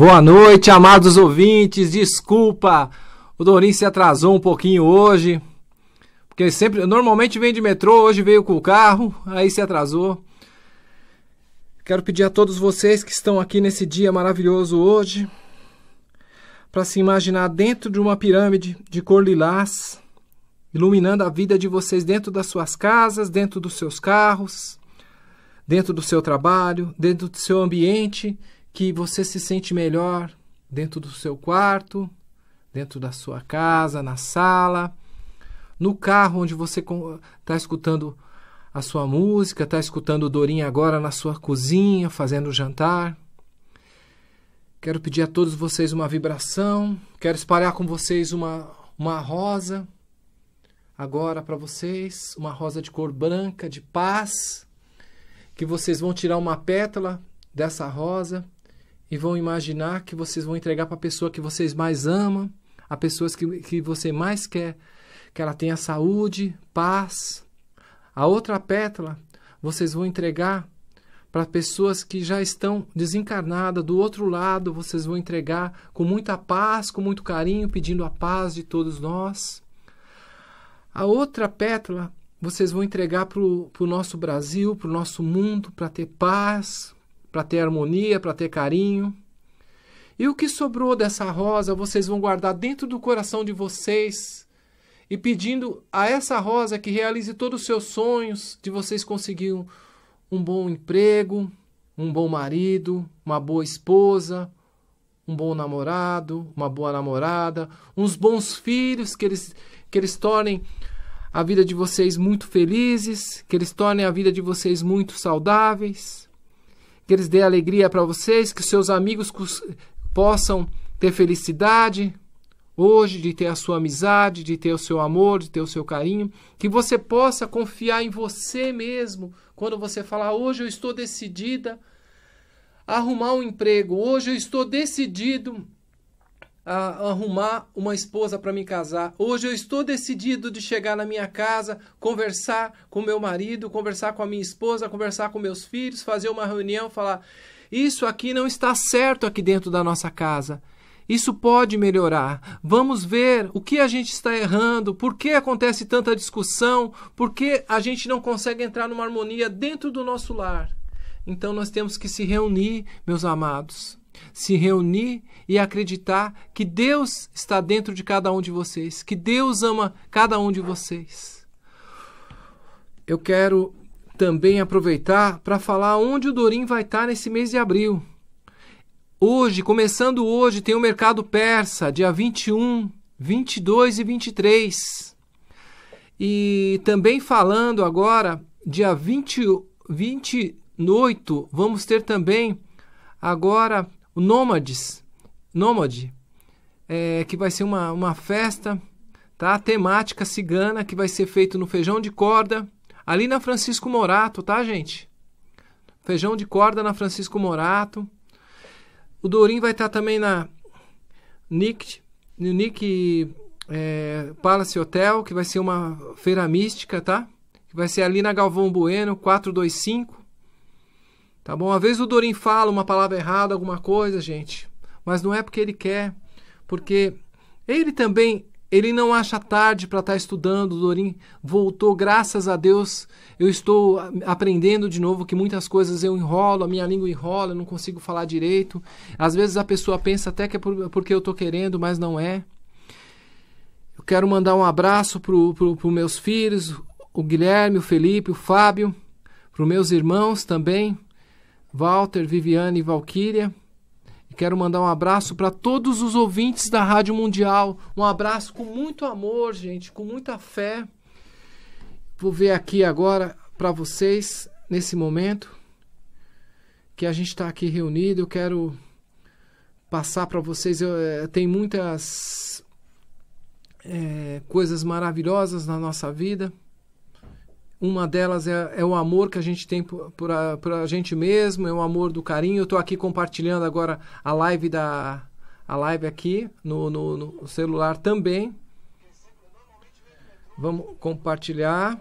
Boa noite, amados ouvintes. Desculpa, o Dorin se atrasou um pouquinho hoje. Porque sempre, normalmente vem de metrô, hoje veio com o carro, aí se atrasou. Quero pedir a todos vocês que estão aqui nesse dia maravilhoso hoje para se imaginar dentro de uma pirâmide de cor lilás, iluminando a vida de vocês dentro das suas casas, dentro dos seus carros, dentro do seu trabalho, dentro do seu ambiente que você se sente melhor dentro do seu quarto, dentro da sua casa, na sala, no carro onde você está escutando a sua música, está escutando Dorinha agora na sua cozinha, fazendo jantar. Quero pedir a todos vocês uma vibração, quero espalhar com vocês uma, uma rosa. Agora para vocês, uma rosa de cor branca, de paz, que vocês vão tirar uma pétala dessa rosa e vão imaginar que vocês vão entregar para a pessoa que vocês mais amam, a pessoa que, que você mais quer, que ela tenha saúde, paz. A outra pétala vocês vão entregar para pessoas que já estão desencarnadas, do outro lado, vocês vão entregar com muita paz, com muito carinho, pedindo a paz de todos nós. A outra pétala vocês vão entregar para o nosso Brasil, para o nosso mundo, para ter paz, para ter harmonia, para ter carinho. E o que sobrou dessa rosa vocês vão guardar dentro do coração de vocês e pedindo a essa rosa que realize todos os seus sonhos de vocês conseguirem um bom emprego, um bom marido, uma boa esposa, um bom namorado, uma boa namorada, uns bons filhos que eles que eles tornem a vida de vocês muito felizes, que eles tornem a vida de vocês muito saudáveis que eles dêem alegria para vocês, que seus amigos possam ter felicidade hoje, de ter a sua amizade, de ter o seu amor, de ter o seu carinho, que você possa confiar em você mesmo quando você falar hoje eu estou decidida a arrumar um emprego, hoje eu estou decidido a arrumar uma esposa para me casar. Hoje eu estou decidido de chegar na minha casa, conversar com meu marido, conversar com a minha esposa, conversar com meus filhos, fazer uma reunião, falar: isso aqui não está certo aqui dentro da nossa casa. Isso pode melhorar. Vamos ver o que a gente está errando, por que acontece tanta discussão, por que a gente não consegue entrar numa harmonia dentro do nosso lar. Então nós temos que se reunir, meus amados se reunir e acreditar que Deus está dentro de cada um de vocês, que Deus ama cada um de vocês. Eu quero também aproveitar para falar onde o Dorim vai estar nesse mês de abril. Hoje, começando hoje, tem o Mercado Persa, dia 21, 22 e 23. E também falando agora, dia 20, 28, vamos ter também agora o Nômades, Nômade, é, que vai ser uma, uma festa, tá? Temática cigana, que vai ser feito no feijão de corda, ali na Francisco Morato, tá, gente? Feijão de corda na Francisco Morato. O Dorim vai estar tá também na Nick, no Nick é, Palace Hotel, que vai ser uma feira mística, tá? Que vai ser ali na Galvão Bueno, 425. Tá bom? Às vezes o Dorim fala uma palavra errada, alguma coisa, gente, mas não é porque ele quer, porque ele também ele não acha tarde para estar tá estudando. O Dorim voltou, graças a Deus. Eu estou aprendendo de novo que muitas coisas eu enrolo, a minha língua enrola, eu não consigo falar direito. Às vezes a pessoa pensa até que é porque eu estou querendo, mas não é. Eu quero mandar um abraço para os meus filhos, o Guilherme, o Felipe, o Fábio, para os meus irmãos também. Walter, Viviane e Valquíria. Quero mandar um abraço para todos os ouvintes da Rádio Mundial. Um abraço com muito amor, gente, com muita fé. Vou ver aqui agora para vocês, nesse momento, que a gente está aqui reunido. Eu quero passar para vocês. Eu, é, tem muitas é, coisas maravilhosas na nossa vida. Uma delas é, é, o amor que a gente tem por, por, a, por a gente mesmo, é o amor do carinho. Eu estou aqui compartilhando agora a live da a live aqui no, no, no celular também. Vamos compartilhar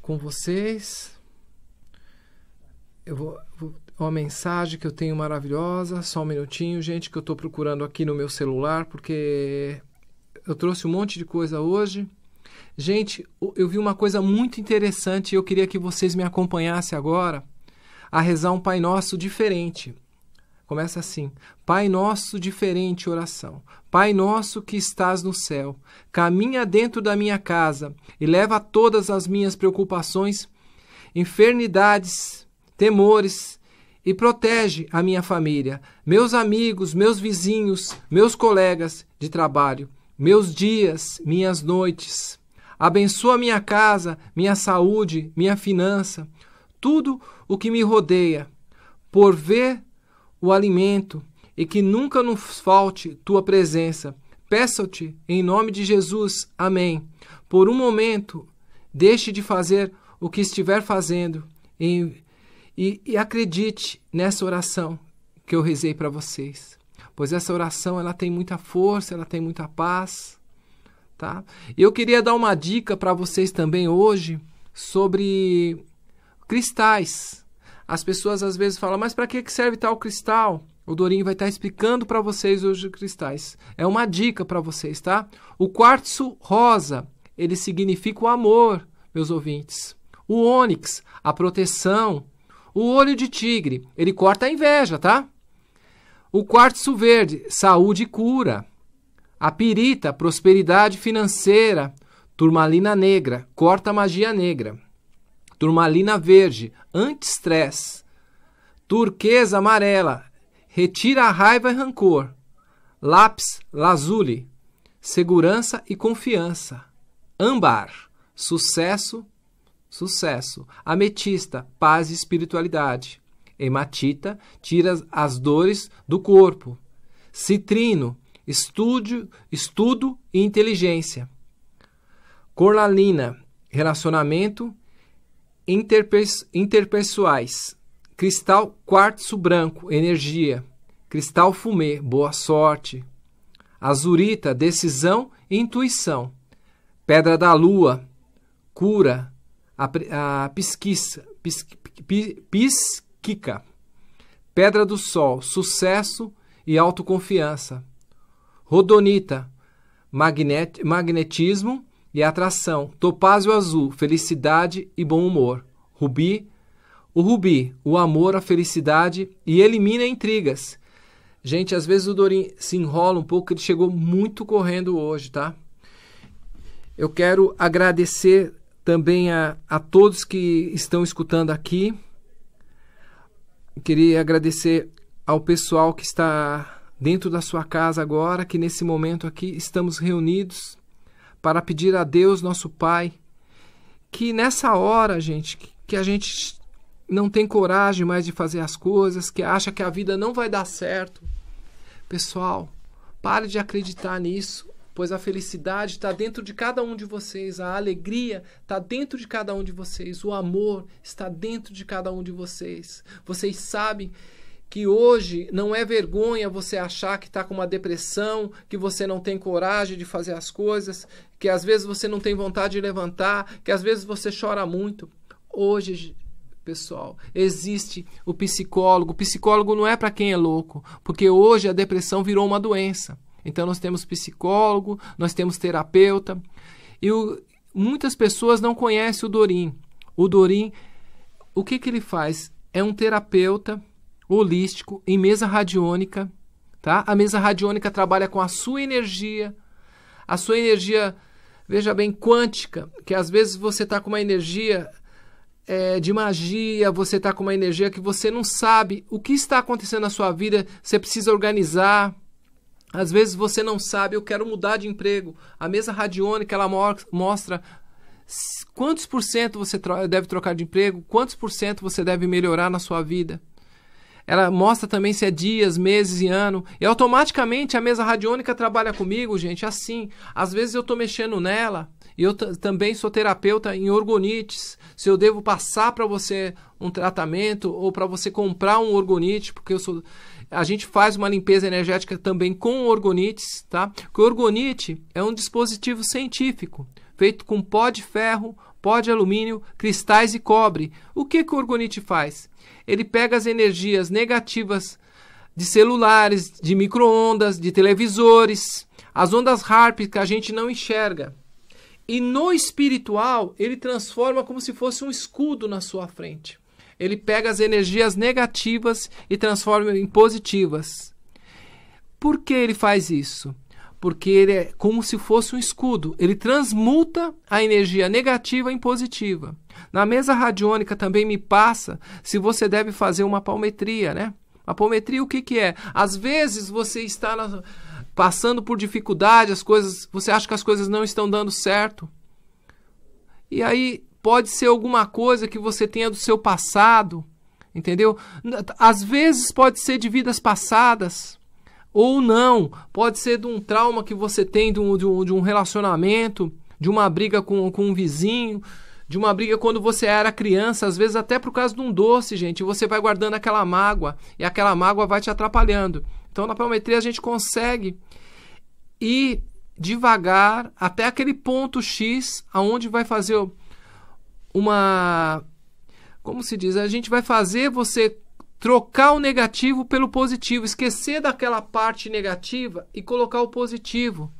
com vocês. Eu vou, vou uma mensagem que eu tenho maravilhosa. Só um minutinho, gente, que eu estou procurando aqui no meu celular porque eu trouxe um monte de coisa hoje. Gente, eu vi uma coisa muito interessante e eu queria que vocês me acompanhassem agora a rezar um Pai Nosso diferente. Começa assim: Pai nosso diferente oração. Pai nosso que estás no céu, caminha dentro da minha casa e leva todas as minhas preocupações, enfermidades, temores e protege a minha família, meus amigos, meus vizinhos, meus colegas de trabalho meus dias, minhas noites. Abençoa minha casa, minha saúde, minha finança, tudo o que me rodeia, por ver o alimento e que nunca nos falte tua presença. Peço-te em nome de Jesus. Amém. Por um momento, deixe de fazer o que estiver fazendo e, e, e acredite nessa oração que eu rezei para vocês pois essa oração ela tem muita força, ela tem muita paz, tá? E eu queria dar uma dica para vocês também hoje sobre cristais. As pessoas às vezes falam, mas para que serve tal cristal? O Dorinho vai estar tá explicando para vocês hoje cristais. É uma dica para vocês, tá? O quartzo rosa, ele significa o amor, meus ouvintes. O ônix, a proteção. O olho de tigre, ele corta a inveja, tá? O quartzo verde, saúde e cura. A pirita, prosperidade financeira. Turmalina negra, corta magia negra. Turmalina verde, anti-stress. Turquesa amarela, retira a raiva e rancor. Lápis lazuli, segurança e confiança. Âmbar, sucesso, sucesso. Ametista, paz e espiritualidade hematita, tira as dores do corpo. Citrino, estúdio, estudo e inteligência. Corlalina, relacionamento interpes, interpessoais. Cristal quartzo branco, energia. Cristal fumê, boa sorte. Azurita, decisão e intuição. Pedra da lua, cura. A, a pesquisa, pis, pis, Kika. Pedra do Sol, sucesso e autoconfiança. Rodonita, magnet, magnetismo e atração. Topázio Azul, felicidade e bom humor. Rubi, o rubi, o amor, a felicidade e elimina intrigas. Gente, às vezes o Dorim se enrola um pouco, ele chegou muito correndo hoje, tá? Eu quero agradecer também a, a todos que estão escutando aqui queria agradecer ao pessoal que está dentro da sua casa agora, que nesse momento aqui estamos reunidos para pedir a Deus, nosso Pai, que nessa hora, gente, que a gente não tem coragem mais de fazer as coisas, que acha que a vida não vai dar certo. Pessoal, pare de acreditar nisso pois a felicidade está dentro de cada um de vocês, a alegria está dentro de cada um de vocês, o amor está dentro de cada um de vocês. Vocês sabem que hoje não é vergonha você achar que está com uma depressão, que você não tem coragem de fazer as coisas, que às vezes você não tem vontade de levantar, que às vezes você chora muito. Hoje, pessoal, existe o psicólogo. O psicólogo não é para quem é louco, porque hoje a depressão virou uma doença. Então nós temos psicólogo, nós temos terapeuta. E o, muitas pessoas não conhecem o Dorim. O Dorim, o que, que ele faz? É um terapeuta holístico em mesa radiônica. Tá? A mesa radiônica trabalha com a sua energia, a sua energia, veja bem, quântica, que às vezes você está com uma energia é, de magia, você está com uma energia que você não sabe o que está acontecendo na sua vida, você precisa organizar, às vezes você não sabe, eu quero mudar de emprego. A mesa radiônica ela mostra quantos por cento você deve trocar de emprego, quantos por cento você deve melhorar na sua vida. Ela mostra também se é dias, meses e ano. E automaticamente a mesa radiônica trabalha comigo, gente, assim. Às vezes eu estou mexendo nela. E eu também sou terapeuta em orgonites. Se eu devo passar para você um tratamento ou para você comprar um orgonite, porque eu sou a gente faz uma limpeza energética também com orgonites, tá? o orgonite é um dispositivo científico feito com pó de ferro, pó de alumínio, cristais e cobre. O que, que o orgonite faz? Ele pega as energias negativas de celulares, de microondas, de televisores, as ondas harp que a gente não enxerga. E no espiritual, ele transforma como se fosse um escudo na sua frente ele pega as energias negativas e transforma em positivas. Por que ele faz isso? Porque ele é como se fosse um escudo, ele transmuta a energia negativa em positiva. Na mesa radiônica também me passa se você deve fazer uma palmetria, né? A palmetria o que, que é? Às vezes você está na, passando por dificuldade, as coisas, você acha que as coisas não estão dando certo. E aí pode ser alguma coisa que você tenha do seu passado, entendeu? Às vezes pode ser de vidas passadas ou não, pode ser de um trauma que você tem de um, de um, de um relacionamento, de uma briga com, com um vizinho, de uma briga quando você era criança, às vezes até por causa de um doce, gente. Você vai guardando aquela mágoa e aquela mágoa vai te atrapalhando. Então, na palmetria, a gente consegue ir devagar até aquele ponto X aonde vai fazer uma. Como se diz? A gente vai fazer você trocar o negativo pelo positivo, esquecer daquela parte negativa e colocar o positivo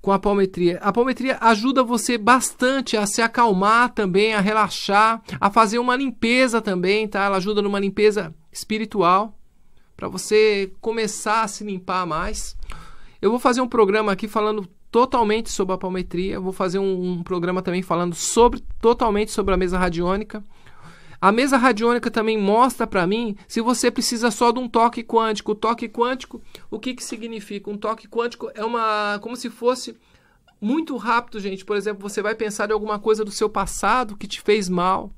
com a palmetria. A palmetria ajuda você bastante a se acalmar também, a relaxar, a fazer uma limpeza também, tá? Ela ajuda numa limpeza espiritual para você começar a se limpar mais. Eu vou fazer um programa aqui falando totalmente sobre a palmetria. Vou fazer um, um, programa também falando sobre totalmente sobre a mesa radiônica. A mesa radiônica também mostra para mim se você precisa só de um toque quântico. O toque quântico, o que, que significa? Um toque quântico é uma como se fosse muito rápido, gente. Por exemplo, você vai pensar em alguma coisa do seu passado que te fez mal.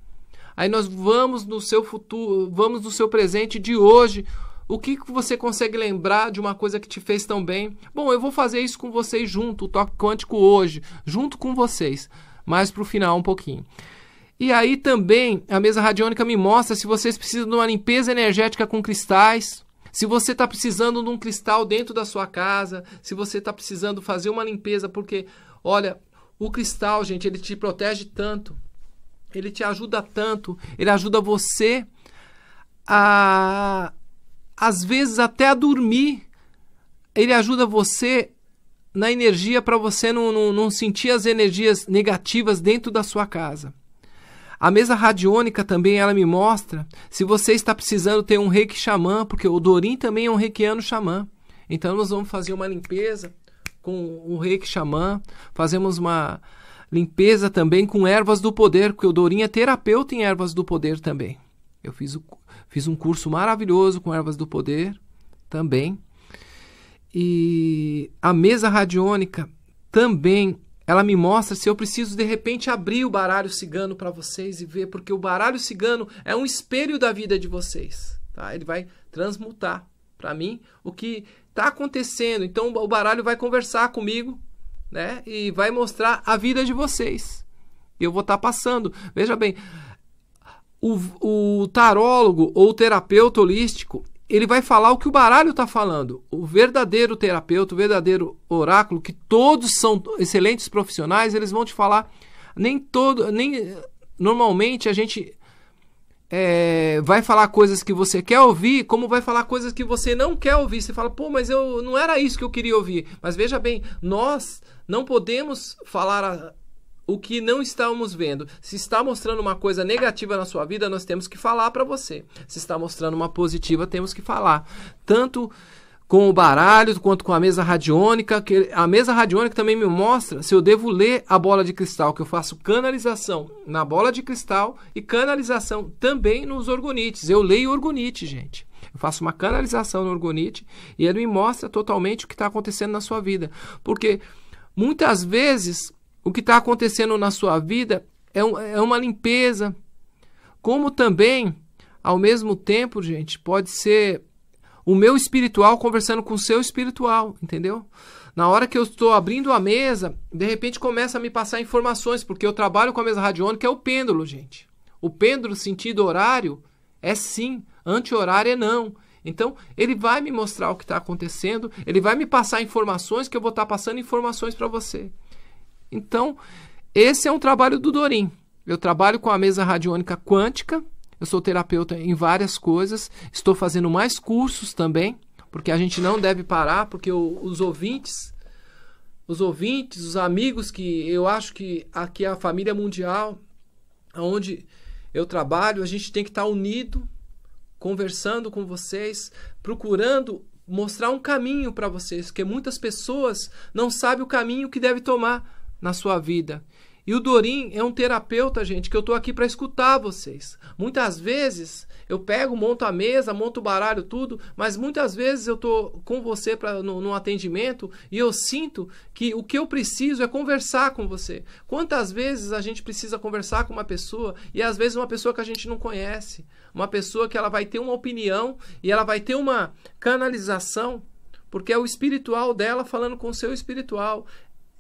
Aí nós vamos no seu futuro, vamos no seu presente de hoje o que, que você consegue lembrar de uma coisa que te fez tão bem? Bom, eu vou fazer isso com vocês junto, o toque quântico hoje, junto com vocês, mais para o final um pouquinho. E aí também a mesa radiônica me mostra se vocês precisam de uma limpeza energética com cristais, se você está precisando de um cristal dentro da sua casa, se você está precisando fazer uma limpeza, porque, olha, o cristal, gente, ele te protege tanto, ele te ajuda tanto, ele ajuda você a às vezes até a dormir. Ele ajuda você na energia para você não, não, não, sentir as energias negativas dentro da sua casa. A mesa radiônica também ela me mostra se você está precisando ter um reiki xamã, porque o Dorim também é um reikiano xamã. Então nós vamos fazer uma limpeza com o reiki xamã, fazemos uma limpeza também com ervas do poder, porque o Dorim é terapeuta em ervas do poder também. Eu fiz o, Fiz um curso maravilhoso com ervas do poder também. E a mesa radiônica também ela me mostra se eu preciso de repente abrir o baralho cigano para vocês e ver, porque o baralho cigano é um espelho da vida de vocês. Tá? Ele vai transmutar para mim o que está acontecendo. Então o baralho vai conversar comigo né? e vai mostrar a vida de vocês. E eu vou estar tá passando. Veja bem, o, o tarólogo ou o terapeuta holístico, ele vai falar o que o baralho está falando. O verdadeiro terapeuta, o verdadeiro oráculo, que todos são excelentes profissionais, eles vão te falar. Nem todo. nem Normalmente a gente é, vai falar coisas que você quer ouvir, como vai falar coisas que você não quer ouvir. Você fala, pô, mas eu não era isso que eu queria ouvir. Mas veja bem, nós não podemos falar o que não estamos vendo. Se está mostrando uma coisa negativa na sua vida, nós temos que falar para você. Se está mostrando uma positiva, temos que falar. Tanto com o baralho quanto com a mesa radiônica, que a mesa radiônica também me mostra se eu devo ler a bola de cristal, que eu faço canalização na bola de cristal e canalização também nos orgonites. Eu leio orgonite, gente. Eu faço uma canalização no orgonite e ele me mostra totalmente o que está acontecendo na sua vida. Porque muitas vezes o que está acontecendo na sua vida é, um, é uma limpeza. Como também, ao mesmo tempo, gente, pode ser o meu espiritual conversando com o seu espiritual, entendeu? Na hora que eu estou abrindo a mesa, de repente começa a me passar informações, porque eu trabalho com a mesa radiônica, é o pêndulo, gente. O pêndulo, sentido horário, é sim, anti-horário é não. Então, ele vai me mostrar o que está acontecendo, ele vai me passar informações que eu vou estar tá passando informações para você. Então, esse é um trabalho do Dorim. Eu trabalho com a mesa radiônica quântica, eu sou terapeuta em várias coisas, estou fazendo mais cursos também, porque a gente não deve parar, porque o, os ouvintes, os ouvintes, os amigos que eu acho que aqui é a família mundial, onde eu trabalho, a gente tem que estar unido, conversando com vocês, procurando mostrar um caminho para vocês, porque muitas pessoas não sabem o caminho que deve tomar na sua vida. E o Dorim é um terapeuta, gente, que eu estou aqui para escutar vocês. Muitas vezes eu pego, monto a mesa, monto o baralho, tudo, mas muitas vezes eu estou com você pra, no, no, atendimento e eu sinto que o que eu preciso é conversar com você. Quantas vezes a gente precisa conversar com uma pessoa e às vezes uma pessoa que a gente não conhece, uma pessoa que ela vai ter uma opinião e ela vai ter uma canalização porque é o espiritual dela falando com o seu espiritual.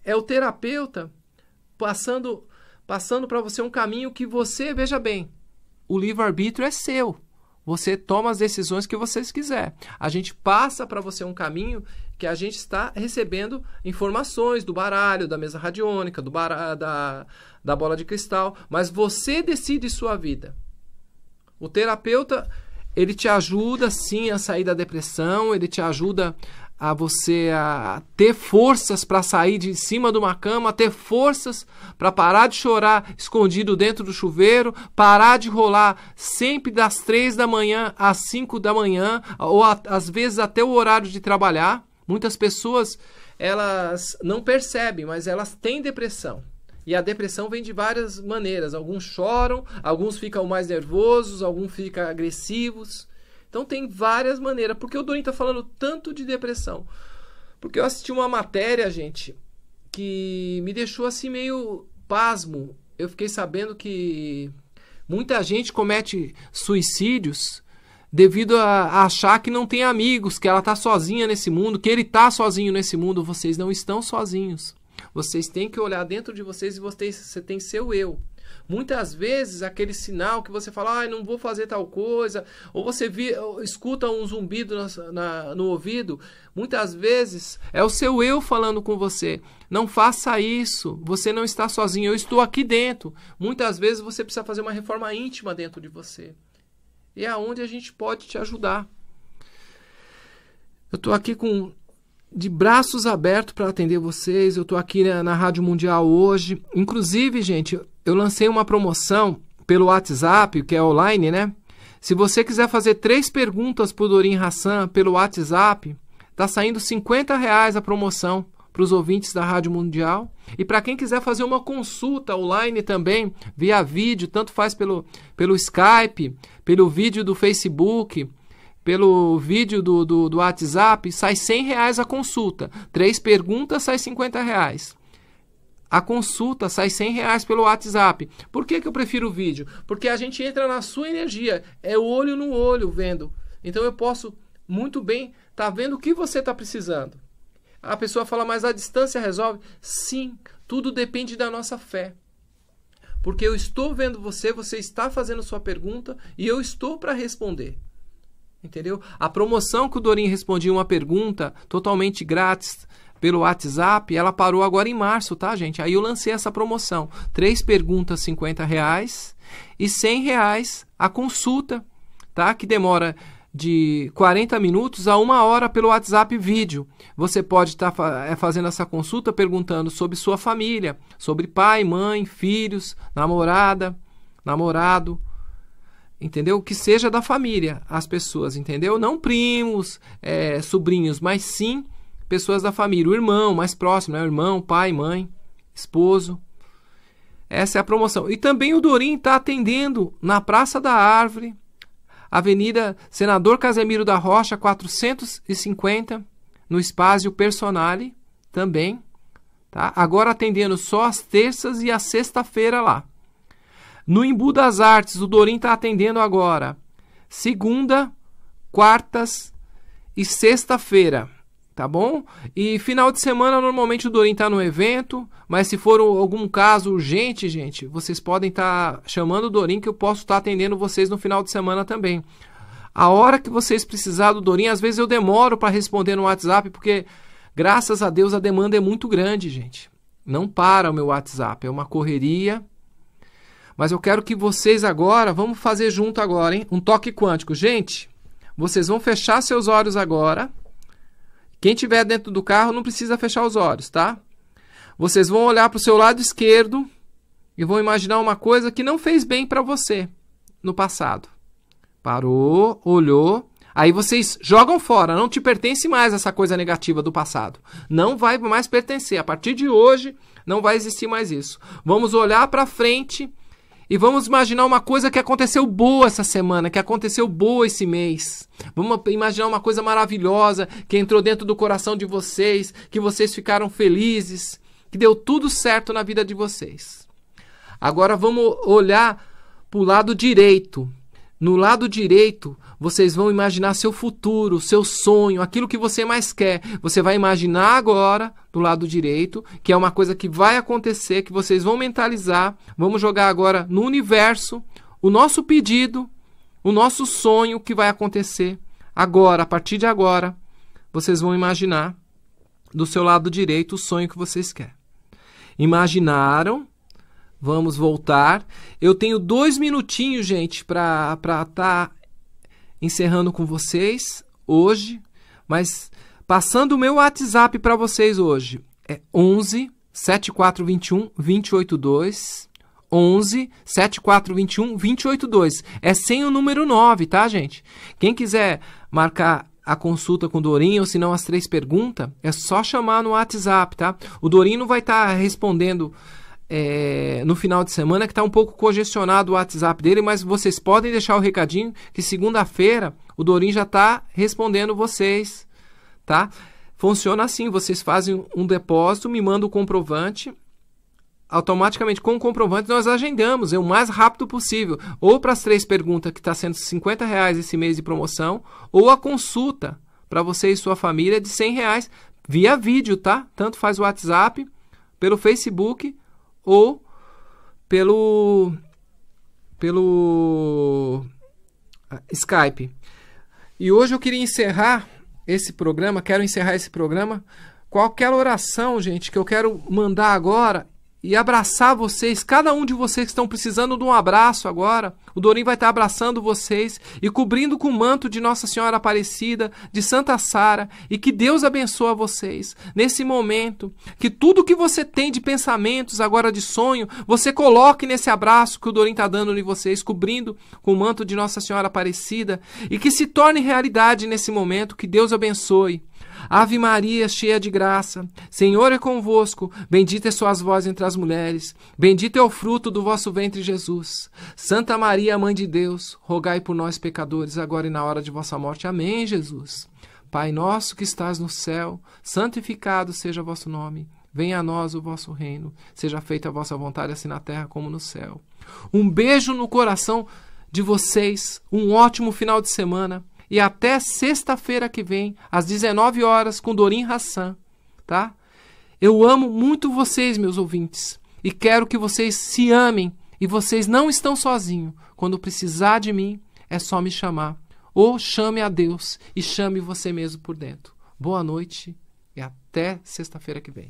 É o terapeuta passando passando para você um caminho que você veja bem. O livre-arbítrio é seu. Você toma as decisões que vocês quiser. A gente passa para você um caminho que a gente está recebendo informações do baralho, da mesa radiônica, do baralho, da, da bola de cristal, mas você decide sua vida. O terapeuta, ele te ajuda sim a sair da depressão, ele te ajuda a você a ter forças para sair de cima de uma cama, ter forças para parar de chorar escondido dentro do chuveiro, parar de rolar sempre das três da manhã às cinco da manhã, ou a, às vezes até o horário de trabalhar. Muitas pessoas elas não percebem, mas elas têm depressão. E a depressão vem de várias maneiras. Alguns choram, alguns ficam mais nervosos, alguns ficam agressivos. Então tem várias maneiras. Por que o Dorin está falando tanto de depressão? Porque eu assisti uma matéria, gente, que me deixou assim meio pasmo. Eu fiquei sabendo que muita gente comete suicídios devido a, achar que não tem amigos, que ela tá sozinha nesse mundo, que ele tá sozinho nesse mundo. Vocês não estão sozinhos. Vocês têm que olhar dentro de vocês e vocês, você tem seu eu. Muitas vezes aquele sinal que você fala, ah, não vou fazer tal coisa, ou você vi, ou escuta um zumbido na, na, no ouvido, muitas vezes é o seu eu falando com você. Não faça isso, você não está sozinho, eu estou aqui dentro. Muitas vezes você precisa fazer uma reforma íntima dentro de você. E é onde a gente pode te ajudar. Eu estou aqui com de braços abertos para atender vocês. Eu estou aqui na, na Rádio Mundial hoje. Inclusive, gente, eu lancei uma promoção pelo WhatsApp, que é online, né? Se você quiser fazer três perguntas para o Dorim Hassan pelo WhatsApp, está saindo 50 reais a promoção para os ouvintes da Rádio Mundial. E para quem quiser fazer uma consulta online também, via vídeo, tanto faz pelo, pelo Skype, pelo vídeo do Facebook, pelo vídeo do, do, do WhatsApp, sai 100 reais a consulta. Três perguntas, sai 50 reais. A consulta sai 100 reais pelo WhatsApp. Por que, que eu prefiro o vídeo? Porque a gente entra na sua energia. É olho no olho vendo. Então eu posso muito bem estar tá vendo o que você está precisando. A pessoa fala, mas a distância resolve? Sim, tudo depende da nossa fé. Porque eu estou vendo você, você está fazendo sua pergunta e eu estou para responder. Entendeu? A promoção que o Dorim respondia uma pergunta totalmente grátis pelo WhatsApp, ela parou agora em março, tá, gente? Aí eu lancei essa promoção. Três perguntas, 50 reais e 100 reais a consulta, tá? Que demora de 40 minutos a uma hora pelo WhatsApp vídeo. Você pode estar tá eh, fazendo essa consulta perguntando sobre sua família, sobre pai, mãe, filhos, namorada, namorado, entendeu? Que seja da família, as pessoas, entendeu? Não primos, é, sobrinhos, mas sim pessoas da família, o irmão mais próximo, né? o irmão, pai, mãe, esposo. Essa é a promoção. E também o Dorim está atendendo na Praça da Árvore, Avenida Senador Casemiro da Rocha, 450, no Espaço Personale, também. Tá? Agora atendendo só as terças e a sexta-feira lá. No Embu das Artes, o Dorim está atendendo agora. Segunda, quartas e sexta-feira, tá bom? E final de semana, normalmente o Dorim está no evento, mas se for algum caso urgente, gente, vocês podem estar tá chamando o Dorim que eu posso estar tá atendendo vocês no final de semana também. A hora que vocês precisar do Dorim, às vezes eu demoro para responder no WhatsApp, porque graças a Deus a demanda é muito grande, gente. Não para o meu WhatsApp, é uma correria mas eu quero que vocês agora, vamos fazer junto agora, hein? Um toque quântico. Gente, vocês vão fechar seus olhos agora. Quem tiver dentro do carro não precisa fechar os olhos, tá? Vocês vão olhar para o seu lado esquerdo e vão imaginar uma coisa que não fez bem para você no passado. Parou, olhou, Aí vocês jogam fora, não te pertence mais essa coisa negativa do passado. Não vai mais pertencer. A partir de hoje, não vai existir mais isso. Vamos olhar para frente e vamos imaginar uma coisa que aconteceu boa essa semana, que aconteceu boa esse mês. Vamos imaginar uma coisa maravilhosa que entrou dentro do coração de vocês, que vocês ficaram felizes, que deu tudo certo na vida de vocês. Agora vamos olhar para o lado direito. No lado direito, vocês vão imaginar seu futuro, seu sonho, aquilo que você mais quer. Você vai imaginar agora do lado direito, que é uma coisa que vai acontecer, que vocês vão mentalizar. Vamos jogar agora no universo o nosso pedido, o nosso sonho que vai acontecer agora, a partir de agora. Vocês vão imaginar do seu lado direito o sonho que vocês querem. Imaginaram? Vamos voltar. Eu tenho dois minutinhos, gente, para estar tá encerrando com vocês hoje, mas passando o meu WhatsApp para vocês hoje. É 11 7421 282 11 7421 282. É sem o número 9, tá, gente? Quem quiser marcar a consulta com o Dorinho, ou se não as três perguntas, é só chamar no WhatsApp, tá? O Dorinho não vai estar tá respondendo é, no final de semana, que está um pouco congestionado o WhatsApp dele, mas vocês podem deixar o recadinho que segunda-feira o Dorim já está respondendo vocês, tá? Funciona assim, vocês fazem um depósito, me mandam o comprovante, automaticamente com o comprovante nós agendamos é o mais rápido possível, ou para as três perguntas que está sendo 50 reais esse mês de promoção, ou a consulta para você e sua família de 100 reais via vídeo, tá? Tanto faz o WhatsApp, pelo Facebook ou pelo pelo ah, Skype. E hoje eu queria encerrar esse programa, quero encerrar esse programa. Qualquer oração, gente, que eu quero mandar agora e abraçar vocês, cada um de vocês que estão precisando de um abraço agora. O Dorim vai estar abraçando vocês e cobrindo com o manto de Nossa Senhora Aparecida, de Santa Sara, e que Deus abençoe vocês nesse momento. Que tudo que você tem de pensamentos, agora de sonho, você coloque nesse abraço que o Dorim está dando em vocês, cobrindo com o manto de Nossa Senhora Aparecida, e que se torne realidade nesse momento. Que Deus abençoe. Ave Maria, cheia de graça, Senhor é convosco, bendita é sois vós entre as mulheres, bendito é o fruto do vosso ventre, Jesus. Santa Maria, Mãe de Deus, rogai por nós, pecadores, agora e na hora de vossa morte. Amém, Jesus. Pai nosso que estás no céu, santificado seja vosso nome. Venha a nós o vosso reino, seja feita a vossa vontade, assim na terra como no céu. Um beijo no coração de vocês, um ótimo final de semana. E até sexta-feira que vem, às 19 horas, com Dorim Hassan, tá? Eu amo muito vocês, meus ouvintes, e quero que vocês se amem. E vocês não estão sozinhos. Quando precisar de mim, é só me chamar. Ou chame a Deus e chame você mesmo por dentro. Boa noite e até sexta-feira que vem.